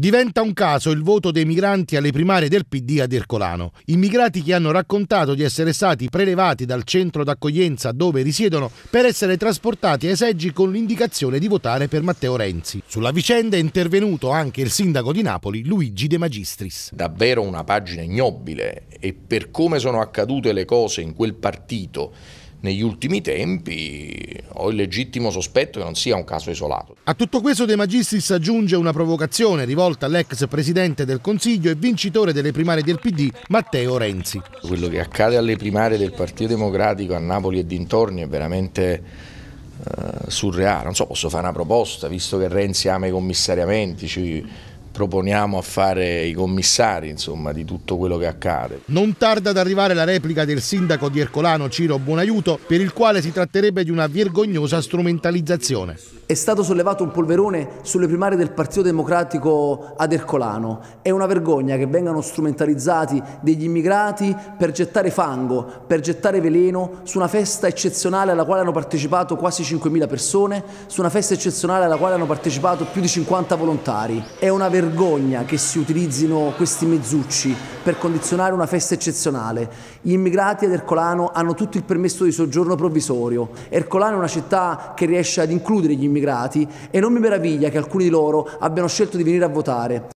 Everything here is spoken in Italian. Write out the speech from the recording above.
Diventa un caso il voto dei migranti alle primarie del PD ad Ercolano. Immigrati che hanno raccontato di essere stati prelevati dal centro d'accoglienza dove risiedono per essere trasportati ai seggi con l'indicazione di votare per Matteo Renzi. Sulla vicenda è intervenuto anche il sindaco di Napoli, Luigi De Magistris. Davvero una pagina ignobile e per come sono accadute le cose in quel partito negli ultimi tempi ho il legittimo sospetto che non sia un caso isolato. A tutto questo De Magistris aggiunge una provocazione rivolta all'ex presidente del Consiglio e vincitore delle primarie del PD Matteo Renzi. Quello che accade alle primarie del Partito Democratico a Napoli e dintorni è veramente eh, surreale. Non so, posso fare una proposta, visto che Renzi ama i commissariamenti, ci proponiamo a fare i commissari insomma, di tutto quello che accade. Non tarda ad arrivare la replica del sindaco di Ercolano Ciro Buonaiuto per il quale si tratterebbe di una vergognosa strumentalizzazione. È stato sollevato un polverone sulle primarie del Partito Democratico ad Ercolano. È una vergogna che vengano strumentalizzati degli immigrati per gettare fango, per gettare veleno su una festa eccezionale alla quale hanno partecipato quasi 5.000 persone, su una festa eccezionale alla quale hanno partecipato più di 50 volontari. È una vergogna vergogna che si utilizzino questi mezzucci per condizionare una festa eccezionale. Gli immigrati ad Ercolano hanno tutto il permesso di soggiorno provvisorio. Ercolano è una città che riesce ad includere gli immigrati e non mi meraviglia che alcuni di loro abbiano scelto di venire a votare.